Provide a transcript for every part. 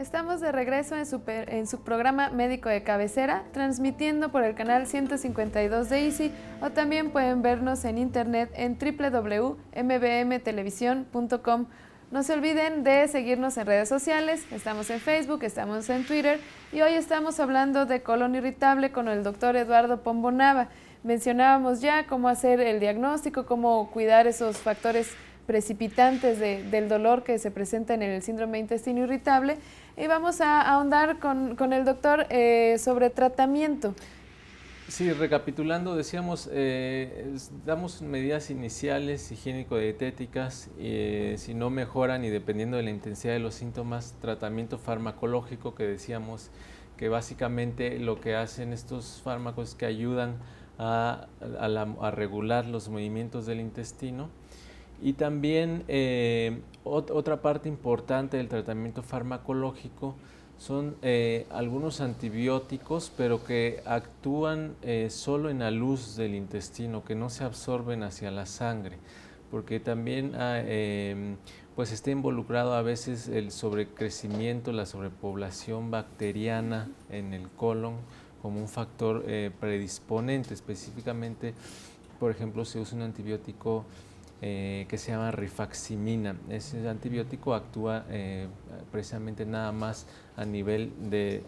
Estamos de regreso en su, programa Médico de Cabecera, transmitiendo por el canal 152 de Easy o también pueden vernos en internet en www.mbmtelevisión.com. No se olviden de seguirnos en redes sociales, estamos en Facebook, estamos en Twitter y hoy estamos hablando de colon irritable con el doctor Eduardo Pombonava. Mencionábamos ya cómo hacer el diagnóstico, cómo cuidar esos factores precipitantes del dolor que se presenta en el síndrome de intestino irritable. Y vamos a ahondar con, el doctor eh, sobre tratamiento. Sí, recapitulando, decíamos, eh, damos medidas iniciales higiénico-dietéticas, eh, si no mejoran y dependiendo de la intensidad de los síntomas, tratamiento farmacológico que decíamos que básicamente lo que hacen estos fármacos es que ayudan a regular los movimientos del intestino y también eh, otra parte importante del tratamiento farmacológico son eh, algunos antibióticos, pero que actúan eh, solo en la luz del intestino, que no se absorben hacia la sangre, porque también em, pues está involucrado a veces el sobrecrecimiento, la sobrepoblación bacteriana en el colon como un factor predisponente. Específicamente, por ejemplo, se usa un antibiótico eh, que se llama rifaximina. Ese antibiótico actúa eh, precisamente nada más a nivel de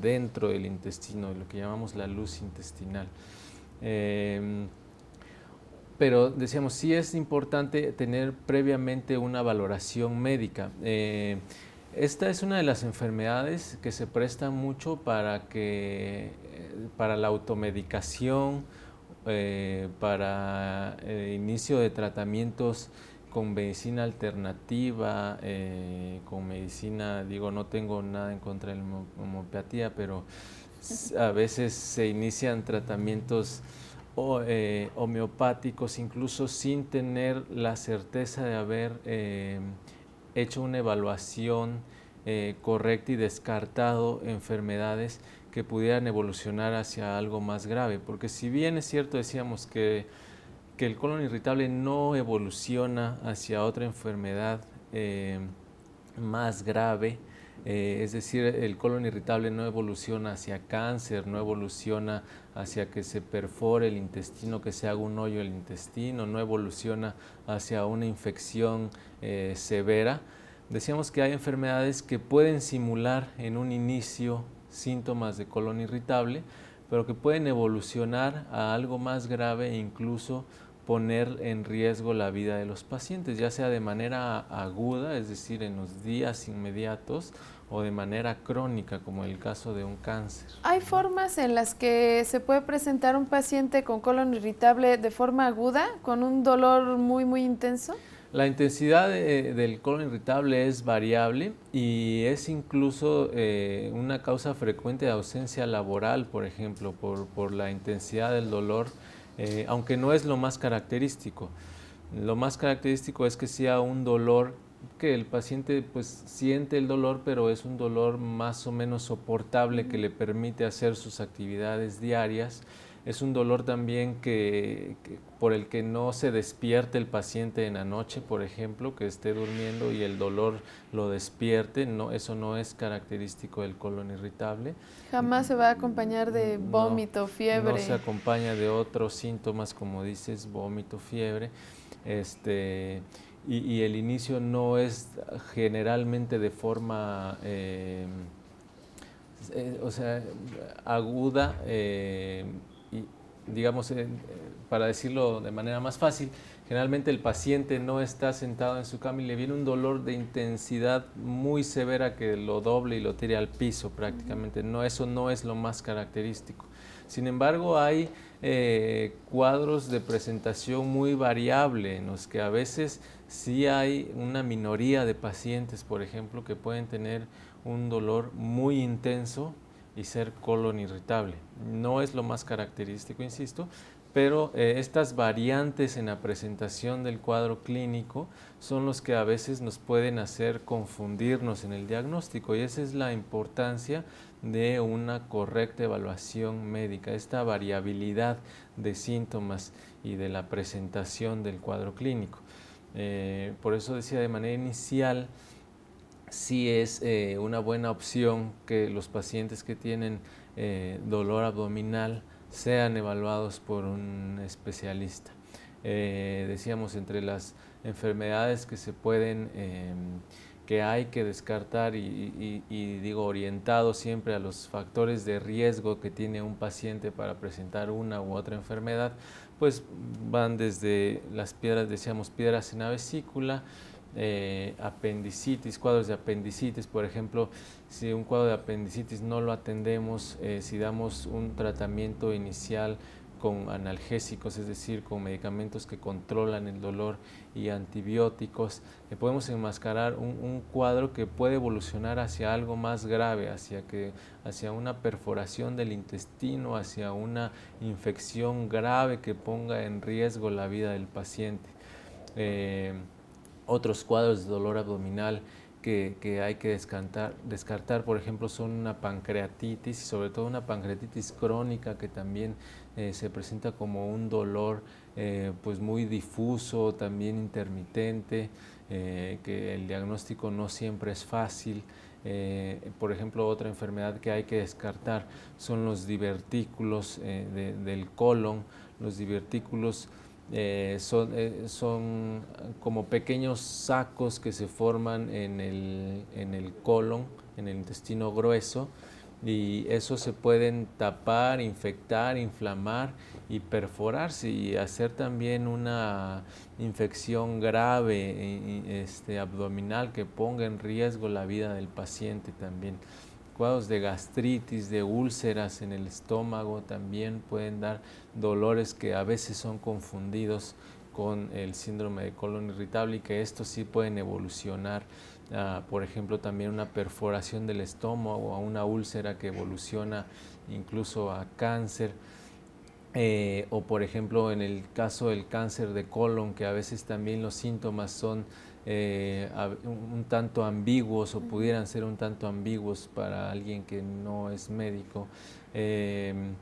dentro del intestino, lo que llamamos la luz intestinal. Em, pero decíamos, sí es importante tener previamente una valoración médica. Eh, esta es una de las enfermedades que se presta mucho para, que, para la automedicación, eh, para eh, inicio de tratamientos con medicina alternativa, eh, con medicina, digo, no tengo nada en contra de la homeopatía, pero a veces se inician tratamientos homeopáticos incluso sin tener la certeza de haber hecho una evaluación correcta y descartado enfermedades que pudieran evolucionar hacia algo más grave. Porque si bien es cierto, decíamos que, el colon irritable no evoluciona hacia otra enfermedad eh, más grave, eh, es decir, el colon irritable no evoluciona hacia cáncer, no evoluciona hacia que se perfore el intestino, que se haga un hoyo el intestino, no evoluciona hacia una infección eh, severa. Decíamos que hay enfermedades que pueden simular en un inicio síntomas de colon irritable, pero que pueden evolucionar a algo más grave e incluso poner en riesgo la vida de los pacientes, ya sea de manera aguda, es decir, en los días inmediatos, o de manera crónica, como el caso de un cáncer. ¿Hay formas en las que se puede presentar un paciente con colon irritable de forma aguda, con un dolor muy, muy intenso? La intensidad del colon irritable es variable y es incluso eh, una causa frecuente de ausencia laboral, por ejemplo, por, la intensidad del dolor, eh, aunque no es lo más característico. Lo más característico es que sea un dolor que el paciente pues siente el dolor, pero es un dolor más o menos soportable que le permite hacer sus actividades diarias es un dolor también que, por el que no se despierte el paciente en la noche, por ejemplo, que esté durmiendo y el dolor lo despierte, no, eso no es característico del colon irritable. Jamás se va a acompañar de vómito, fiebre. No se acompaña de otros síntomas, como dices, vómito, fiebre. Este, y, el inicio no es generalmente de forma... Eh, eh, o sea, aguda, eh, digamos, para decirlo de manera más fácil, generalmente el paciente no está sentado en su cama y le viene un dolor de intensidad muy severa que lo doble y lo tire al piso prácticamente. No, eso no es lo más característico. Sin embargo, hay eh, cuadros de presentación muy variable en los que a veces sí hay una minoría de pacientes, por ejemplo, que pueden tener un dolor muy intenso y ser colon irritable. No es lo más característico, insisto, pero eh, estas variantes en la presentación del cuadro clínico son los que a veces nos pueden hacer confundirnos en el diagnóstico y esa es la importancia de una correcta evaluación médica, esta variabilidad de síntomas y de la presentación del cuadro clínico. Eh, por eso decía de manera inicial, sí es eh, una buena opción que los pacientes que tienen eh, dolor abdominal sean evaluados por un especialista. Eh, decíamos entre las enfermedades que se pueden em, que hay que descartar y, digo orientado siempre a los factores de riesgo que tiene un paciente para presentar una u otra enfermedad, pues van desde las piedras, decíamos piedras en la vesícula, eh, apendicitis, cuadros de apendicitis, por ejemplo, si un cuadro de apendicitis no lo atendemos, eh, si damos un tratamiento inicial con analgésicos, es decir, con medicamentos que controlan el dolor y antibióticos, podemos enmascarar un, cuadro que puede evolucionar hacia algo más grave, hacia, que, hacia una perforación del intestino, hacia una infección grave que ponga en riesgo la vida del paciente. Eh, otros cuadros de dolor abdominal que, hay que descartar, descartar, por ejemplo, son una pancreatitis y sobre todo una pancreatitis crónica que también eh, se presenta como un dolor eh, pues muy difuso, también intermitente, eh, que el diagnóstico no siempre es fácil. por ejemplo, otra enfermedad que hay que descartar son los divertículos del colon. Los divertículos eh, eh, son, como pequeños sacos que se forman en el, en el, colon, en el intestino grueso, y esos se pueden tapar, infectar, inflamar y perforarse y hacer también una infección grave eh, este, abdominal que ponga en riesgo la vida del paciente también de gastritis, de úlceras en el estómago, también pueden dar dolores que a veces son confundidos con el síndrome de colon irritable y que estos sí pueden evolucionar, ah, por ejemplo, también una perforación del estómago, a una úlcera que evoluciona incluso a cáncer. Eh, o por ejemplo en el caso del cáncer de colon, que a veces también los síntomas son eh, un tanto ambiguos o pudieran ser un tanto ambiguos para alguien que no es médico. Em,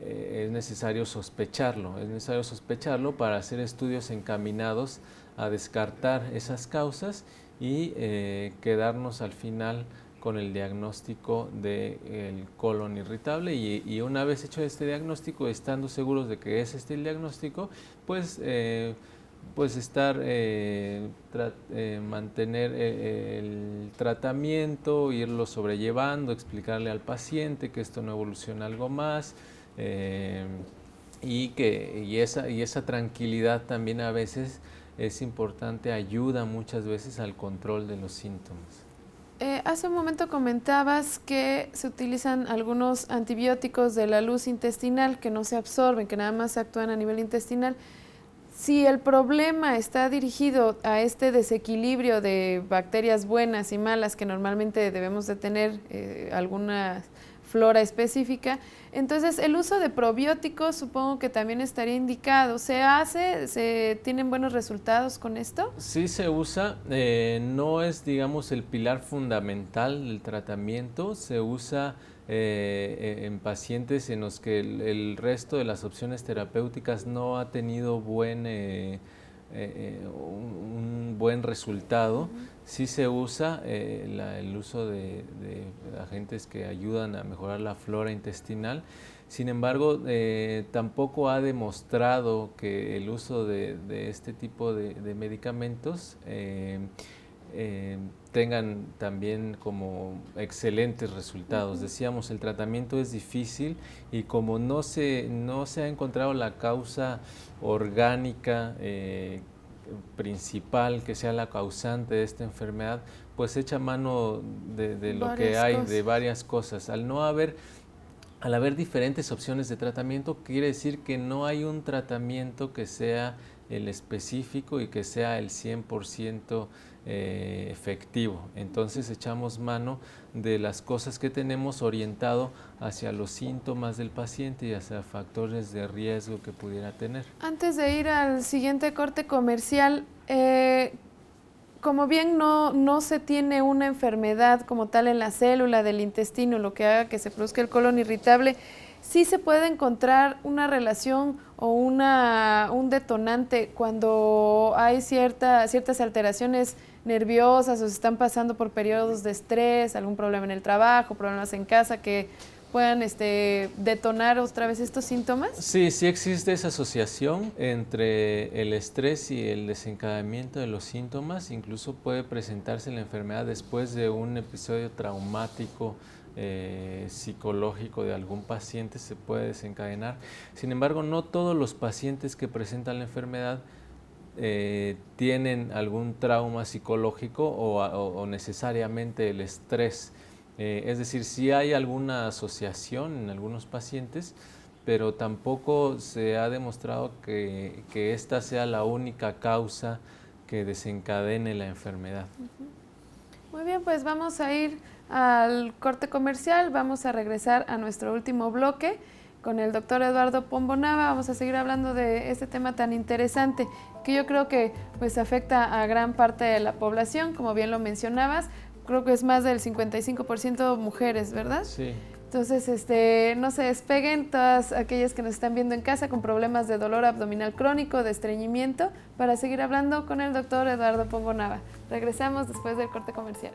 eh, es necesario sospecharlo, es necesario sospecharlo para hacer estudios encaminados a descartar esas causas y eh, quedarnos al final con el diagnóstico del colon irritable y, y, una vez hecho este diagnóstico, estando seguros de que es este el diagnóstico, pues pues estar, eh, eh, mantener eh, el, tratamiento, irlo sobrellevando, explicarle al paciente que esto no evoluciona algo más. y que y esa, y esa tranquilidad también a veces es importante, ayuda muchas veces al control de los síntomas. hace un momento comentabas que se utilizan algunos antibióticos de la luz intestinal que no se absorben, que nada más actúan a nivel intestinal. Si el problema está dirigido a este desequilibrio de bacterias buenas y malas que normalmente debemos de tener eh, alguna flora específica, entonces el uso de probióticos supongo que también estaría indicado. ¿Se hace? ¿Se tienen buenos resultados con esto? Sí se usa, eh, no es digamos el pilar fundamental del tratamiento, se usa eh, eh, en pacientes en los que el, resto de las opciones terapéuticas no ha tenido buen, eh, un, buen resultado, sí se usa el uso de, agentes que ayudan a mejorar la flora intestinal. Sin embargo, tampoco ha demostrado que el uso de, este tipo de medicamentos eh, tengan también como excelentes resultados. Decíamos, el tratamiento es difícil y como no se, no se ha encontrado la causa orgánica eh, principal que sea la causante de esta enfermedad, pues echa mano de, lo que hay, de varias cosas. Al no haber, al haber diferentes opciones de tratamiento, quiere decir que no hay un tratamiento que sea el específico y que sea el 100% eh, efectivo. Entonces echamos mano de las cosas que tenemos orientado hacia los síntomas del paciente y hacia factores de riesgo que pudiera tener. Antes de ir al siguiente corte comercial, eh, como bien no, se tiene una enfermedad como tal en la célula del intestino, lo que haga que se produzca el colon irritable, sí se puede encontrar una relación o una, un detonante cuando hay cierta, ciertas alteraciones nerviosas o están pasando por periodos de estrés, algún problema en el trabajo, problemas en casa que puedan este, detonar otra vez estos síntomas? Sí, sí existe esa asociación entre el estrés y el desencadenamiento de los síntomas. Incluso puede presentarse la enfermedad después de un episodio traumático eh, psicológico de algún paciente se puede desencadenar. Sin embargo, no todos los pacientes que presentan la enfermedad eh, tienen algún trauma psicológico o, necesariamente el estrés. Eh, es decir, sí hay alguna asociación en algunos pacientes, pero tampoco se ha demostrado que, que esta sea la única causa que desencadene la enfermedad. Muy bien, pues vamos a ir al corte comercial, vamos a regresar a nuestro último bloque con el doctor Eduardo Pombonava. Vamos a seguir hablando de este tema tan interesante que yo creo que pues afecta a gran parte de la población, como bien lo mencionabas. Creo que es más del 55% mujeres, ¿verdad? Sí. Entonces, este, no se despeguen todas aquellas que nos están viendo en casa con problemas de dolor abdominal crónico, de estreñimiento, para seguir hablando con el doctor Eduardo Pombonava. Regresamos después del corte comercial.